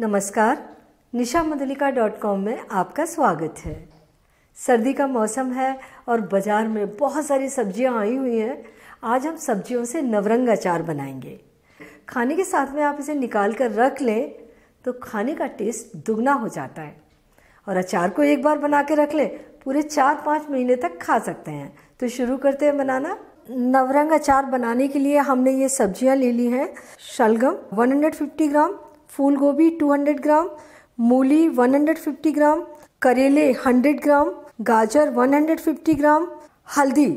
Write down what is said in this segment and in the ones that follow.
नमस्कार निशा Madhulika dot com में आपका स्वागत है सर्दी का मौसम है और बाज़ार में बहुत सारी सब्जियां आई हुई हैं आज हम सब्जियों से नवरंग अचार बनाएंगे खाने के साथ में आप इसे निकाल कर रख लें तो खाने का टेस्ट दुगना हो जाता है और अचार को एक बार बना के रख लें पूरे चार पाँच महीने तक खा सकते हैं तो शुरू करते हैं बनाना नवरंग अचार बनाने के लिए हमने ये सब्जियां ले ली हैं शलगम 150 ग्राम फूल गोभी 200 ग्राम मूली 150 ग्राम करेले 100 ग्राम गाजर 150 ग्राम हल्दी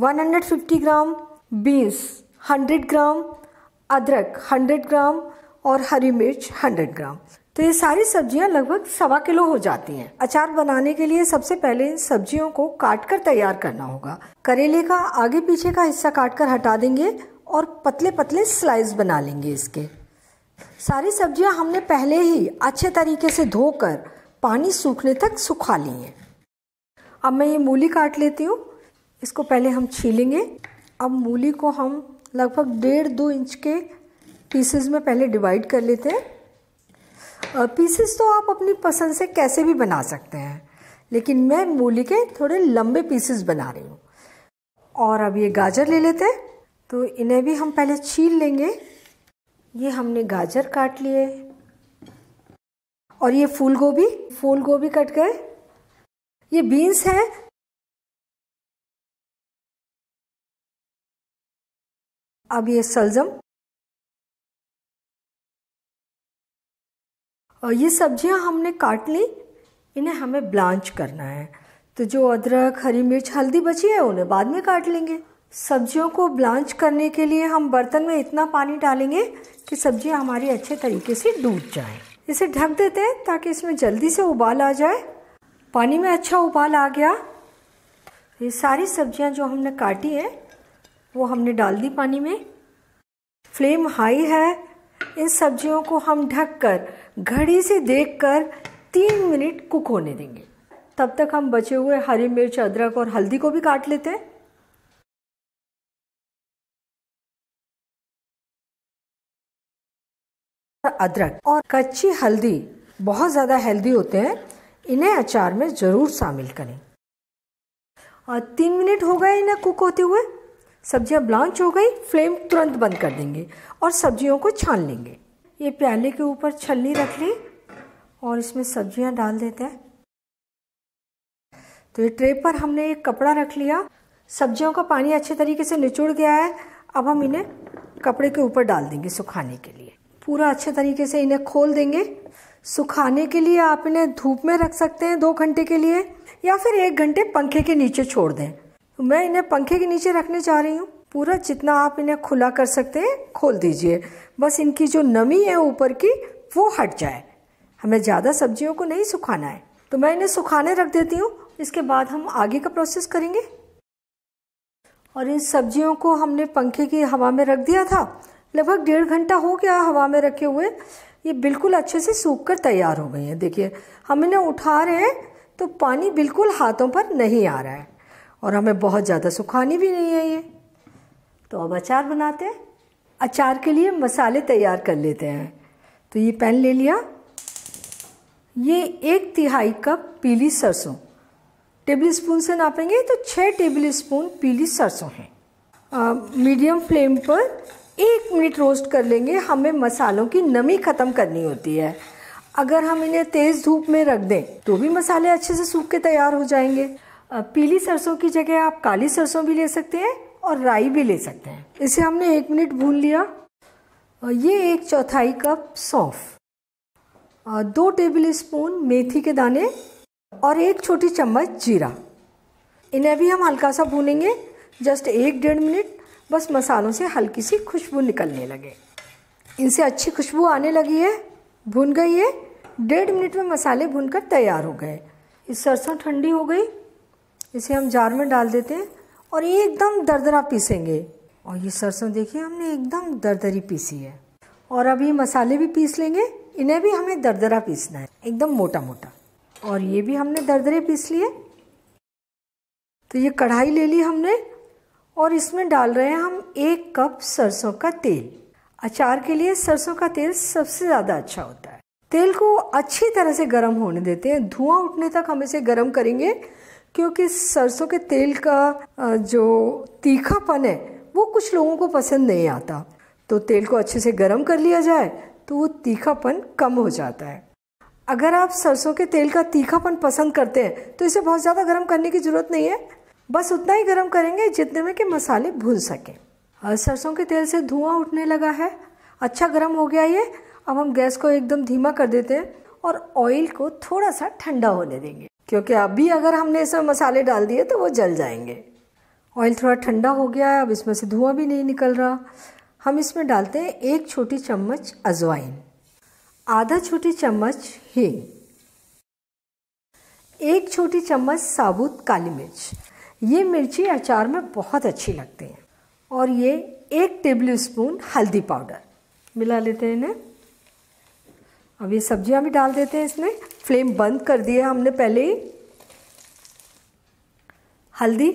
150 ग्राम बीन्स 100 ग्राम अदरक 100 ग्राम और हरी मिर्च 100 ग्राम तो ये सारी सब्जियां लगभग सवा किलो हो जाती हैं अचार बनाने के लिए सबसे पहले इन सब्जियों को काट कर तैयार करना होगा करेले का आगे पीछे का हिस्सा काट कर हटा देंगे और पतले पतले स्लाइस बना लेंगे इसके सारी सब्जियां हमने पहले ही अच्छे तरीके से धोकर पानी सूखने तक सुखा ली हैं अब मैं ये मूली काट लेती हूँ इसको पहले हम छीलेंगे अब मूली को हम लगभग डेढ़ दो इंच के पीसेस में पहले डिवाइड कर लेते हैं पीसेस तो आप अपनी पसंद से कैसे भी बना सकते हैं लेकिन मैं मूली के थोड़े लंबे पीसेस बना रही हूँ और अब ये गाजर ले लेते हैं तो इन्हें भी हम पहले छील लेंगे ये हमने गाजर काट लिए और ये फूल गोभी फूल गोभी कट गए ये बीन्स है अब ये सलजम और ये सब्जियां हमने काट ली इन्हें हमें ब्लांच करना है तो जो अदरक हरी मिर्च हल्दी बची है उन्हें बाद में काट लेंगे सब्जियों को ब्लांच करने के लिए हम बर्तन में इतना पानी डालेंगे कि सब्जियां हमारी अच्छे तरीके से डूब जाए इसे ढक देते हैं ताकि इसमें जल्दी से उबाल आ जाए पानी में अच्छा उबाल आ गया ये सारी सब्जियां जो हमने काटी हैं वो हमने डाल दी पानी में फ्लेम हाई है इन सब्जियों को हम ढक कर घड़ी से देख कर तीन मिनट कुक होने देंगे तब तक हम बचे हुए हरी मिर्च अदरक और हल्दी को भी काट लेते हैं अदरक और कच्ची हल्दी बहुत ज़्यादा हेल्दी होते हैं इन्हें अचार में ज़रूर शामिल करें और तीन मिनट हो गए इन्हें कुक होते हुए सब्जियां ब्लांच हो गई फ्लेम तुरंत बंद कर देंगे और सब्जियों को छान लेंगे ये प्याले के ऊपर छलनी रख ली और इसमें सब्जियां डाल देते हैं तो ये ट्रे पर हमने एक कपड़ा रख लिया सब्जियों का पानी अच्छे तरीके से निचोड़ गया है अब हम इन्हें कपड़े के ऊपर डाल देंगे सुखाने के लिए पूरा अच्छे तरीके से इन्हें खोल देंगे सुखाने के लिए आप इन्हें धूप में रख सकते हैं दो घंटे के लिए या फिर एक घंटे पंखे के नीचे छोड़ दें मैं इन्हें पंखे के नीचे रखने जा रही हूँ पूरा जितना आप इन्हें खुला कर सकते हैं खोल दीजिए बस इनकी जो नमी है ऊपर की वो हट जाए हमें ज़्यादा सब्जियों को नहीं सुखाना है तो मैं इन्हें सुखाने रख देती हूँ इसके बाद हम आगे का प्रोसेस करेंगे और इन सब्जियों को हमने पंखे की हवा में रख दिया था लगभग डेढ़ घंटा हो गया हवा में रखे हुए ये बिल्कुल अच्छे से सूख कर तैयार हो गई है देखिए हम इन्हें उठा रहे हैं तो पानी बिल्कुल हाथों पर नहीं आ रहा है और हमें बहुत ज़्यादा सुखानी भी नहीं है ये तो अब अचार बनाते हैं अचार के लिए मसाले तैयार कर लेते हैं तो ये पैन ले लिया ये एक तिहाई कप पीली सरसों टेबल स्पून से नापेंगे तो छः टेबल स्पून पीली सरसों है मीडियम फ्लेम पर एक मिनट रोस्ट कर लेंगे हमें मसालों की नमी ख़त्म करनी होती है अगर हम इन्हें तेज़ धूप में रख दें तो भी मसाले अच्छे से सूख के तैयार हो जाएंगे पीली सरसों की जगह आप काली सरसों भी ले सकते हैं और राई भी ले सकते हैं इसे हमने एक मिनट भून लिया ये एक चौथाई कप सौंफ दो टेबल स्पून मेथी के दाने और एक छोटी चम्मच जीरा इन्हें भी हम हल्का सा भूनेंगे जस्ट एक डेढ़ मिनट बस मसालों से हल्की सी खुशबू निकलने लगे इनसे अच्छी खुशबू आने लगी है भुन गई है डेढ़ मिनट में मसाले भुनकर तैयार हो गए इस सरसों ठंडी हो गई इसे हम जार में डाल देते हैं और एकदम दरदरा पीसेंगे और ये सरसों देखिए हमने एकदम दरदरी पीसी है और अब ये मसाले भी पीस लेंगे इन्हें भी हमें दरदरा पीसना है एकदम मोटा मोटा और ये भी हमने दरदरे पीस लिए तो ये कढ़ाई ले ली हमने और इसमें डाल रहे हैं हम एक कप सरसों का तेल अचार के लिए सरसों का तेल सबसे ज़्यादा अच्छा होता है तेल को अच्छी तरह से गर्म होने देते हैं धुआं उठने तक हम इसे गर्म करेंगे क्योंकि सरसों के तेल का जो तीखापन है वो कुछ लोगों को पसंद नहीं आता तो तेल को अच्छे से गर्म कर लिया जाए तो वो तीखापन कम हो जाता है अगर आप सरसों के तेल का तीखापन पसंद करते हैं तो इसे बहुत ज़्यादा गर्म करने की ज़रूरत नहीं है बस उतना ही गर्म करेंगे जितने में कि मसाले भून सकें सरसों के तेल से धुआं उठने लगा है अच्छा गर्म हो गया ये अब हम गैस को एकदम धीमा कर देते हैं और ऑयल को थोड़ा सा ठंडा होने देंगे क्योंकि अभी अगर हमने इसमें मसाले डाल दिए तो वो जल जाएंगे ऑयल थोड़ा ठंडा हो गया है अब इसमें से धुआं भी नहीं निकल रहा हम इसमें डालते हैं एक छोटी चम्मच अजवाइन आधा छोटी चम्मच हींग एक छोटी चम्मच साबुत काली मिर्च ये मिर्ची अचार में बहुत अच्छी लगती हैं और ये एक टेबल स्पून हल्दी पाउडर मिला लेते हैं इन्हें अब ये सब्जियां भी डाल देते हैं इसमें फ्लेम बंद कर दिया हमने पहले ही हल्दी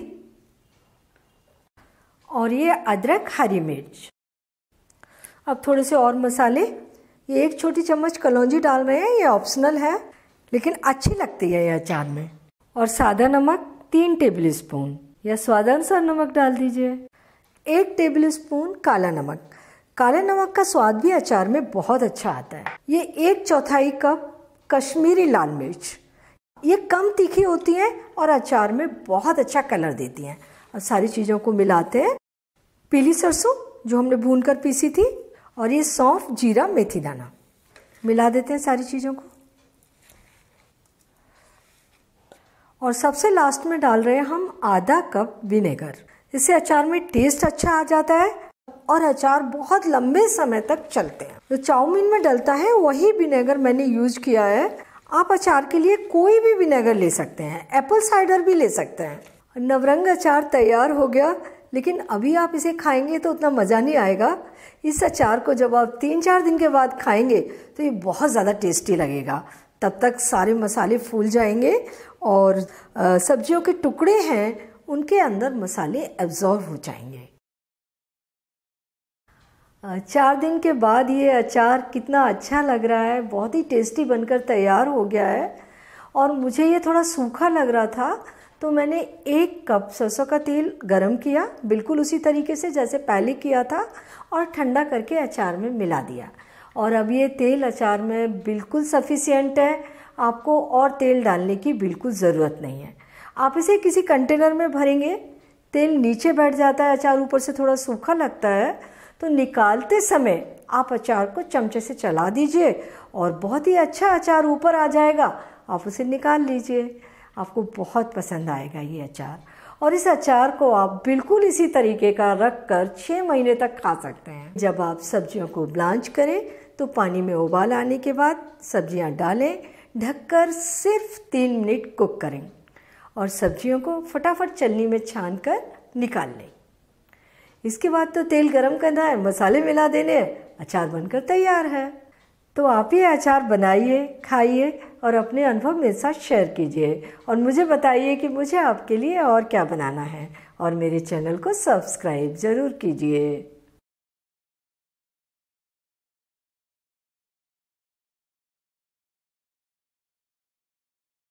और ये अदरक हरी मिर्च अब थोड़े से और मसाले ये एक छोटी चम्मच कलौजी डाल रहे हैं ये ऑप्शनल है लेकिन अच्छी लगती है ये अचार में और सादा नमक तीन टेबल स्पून या स्वादानुसार नमक डाल दीजिए एक टेबल स्पून काला नमक काले नमक का स्वाद भी अचार में बहुत अच्छा आता है ये एक चौथाई कप कश्मीरी लाल मिर्च ये कम तीखी होती हैं और अचार में बहुत अच्छा कलर देती हैं और सारी चीज़ों को मिलाते हैं पीली सरसों जो हमने भून कर पीसी थी और ये सौंफ जीरा मेथी दाना मिला देते हैं सारी चीज़ों को और सबसे लास्ट में डाल रहे हैं हम आधा कप विनेगर इससे अचार में टेस्ट अच्छा आ जाता है और अचार बहुत लंबे समय तक चलते हैं जो तो चाउमीन में डलता है वही विनेगर मैंने यूज किया है आप अचार के लिए कोई भी विनेगर ले सकते हैं एप्पल साइडर भी ले सकते हैं नवरंग अचार तैयार हो गया लेकिन अभी आप इसे खाएंगे तो उतना मज़ा नहीं आएगा इस अचार को जब आप तीन चार दिन के बाद खाएंगे तो ये बहुत ज़्यादा टेस्टी लगेगा तब तक सारे मसाले फूल जाएंगे और सब्जियों के टुकड़े हैं उनके अंदर मसाले एब्जॉर्व हो जाएंगे चार दिन के बाद ये अचार कितना अच्छा लग रहा है बहुत ही टेस्टी बनकर तैयार हो गया है और मुझे ये थोड़ा सूखा लग रहा था तो मैंने एक कप सरसों का तेल गरम किया बिल्कुल उसी तरीके से जैसे पहले किया था और ठंडा करके अचार में मिला दिया और अब ये तेल अचार में बिल्कुल सफिशियंट है आपको और तेल डालने की बिल्कुल ज़रूरत नहीं है आप इसे किसी कंटेनर में भरेंगे तेल नीचे बैठ जाता है अचार ऊपर से थोड़ा सूखा लगता है तो निकालते समय आप अचार को चमचे से चला दीजिए और बहुत ही अच्छा अचार ऊपर आ जाएगा आप उसे निकाल लीजिए आपको बहुत पसंद आएगा ये अचार और इस अचार को आप बिल्कुल इसी तरीके का रख कर छः महीने तक खा सकते हैं जब आप सब्जियों को ब्लांच करें तो पानी में उबाल आने के बाद सब्जियां डालें ढककर सिर्फ तीन मिनट कुक करें और सब्जियों को फटाफट चलनी में छान कर निकाल लें इसके बाद तो तेल गरम करना है मसाले मिला देने अचार बनकर तैयार है तो आप ये अचार बनाइए खाइए और अपने अनुभव मेरे साथ शेयर कीजिए और मुझे बताइए कि मुझे आपके लिए और क्या बनाना है और मेरे चैनल को सब्सक्राइब ज़रूर कीजिए